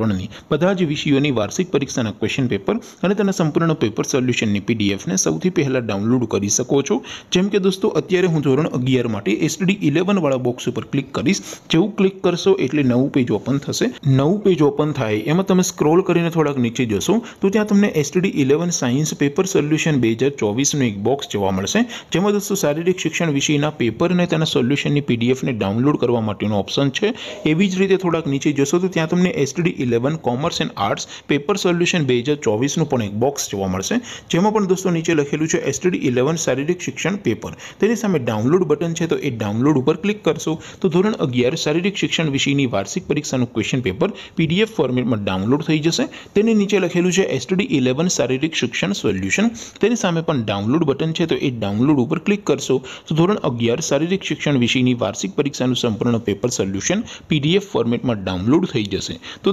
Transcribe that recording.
ધોરણ 9 બધા જ વિષયોની વાર્ષિક પરીક્ષાના ક્વેશ્ચન પેપર અને તેના સંપૂર્ણનો પેપર સોલ્યુશનની પીડીએફ ને સૌથી પહેલા ડાઉનલોડ કરી શકો છો જેમ કે દોસ્તો અત્યારે હું ધોરણ 11 માટે STD 11 વાળો બોક્સ ઉપર ક્લિક કરીશ જે હું ક્લિક કરશો એટલે નવું પેજ ઓપન થશે નવું પેજ ઓપન થાય એમાં તમે સ્ક્રોલ કરીને થોડક નીચે જશો તો ત્યાં તમને STD 11 સાયન્સ પેપર સોલ્યુશન 2024 નો એક બોક્સ જોવા મળશે જેમાં દોસ્તો શારીરિક શિક્ષણ વિષયના પેપર અને તેના સોલ્યુશનની પીડીએફ ને ડાઉનલોડ કરવા માટેનો ઓપ્શન છે એવી જ રીતે થોડક નીચે જશો તો ત્યાં તમને STD 11 commerce and arts paper solution 2024 નું પણ એક બોક્સ જોવા મળશે જેમો પણ દોસ્તો નીચે લખેલું છે STD 11 શારીરિક શિક્ષણ પેપર તેની સામે ડાઉનલોડ બટન છે તો એ ડાઉનલોડ ઉપર ક્લિક કરશું તો ધોરણ 11 શારીરિક શિક્ષણ વિષયની વાર્ષિક પરીક્ષાનું ક્વેશ્ચન પેપર PDF ફોર્મેટમાં ડાઉનલોડ થઈ જશે તેની નીચે લખેલું છે STD 11 શારીરિક શિક્ષણ સોલ્યુશન તેની સામે પણ ડાઉનલોડ બટન છે તો એ ડાઉનલોડ ઉપર ક્લિક કરશું તો ધોરણ 11 શારીરિક શિક્ષણ વિષયની વાર્ષિક પરીક્ષાનું સંપૂર્ણ પેપર સોલ્યુશન PDF ફોર્મેટમાં ડાઉનલોડ થઈ જશે તો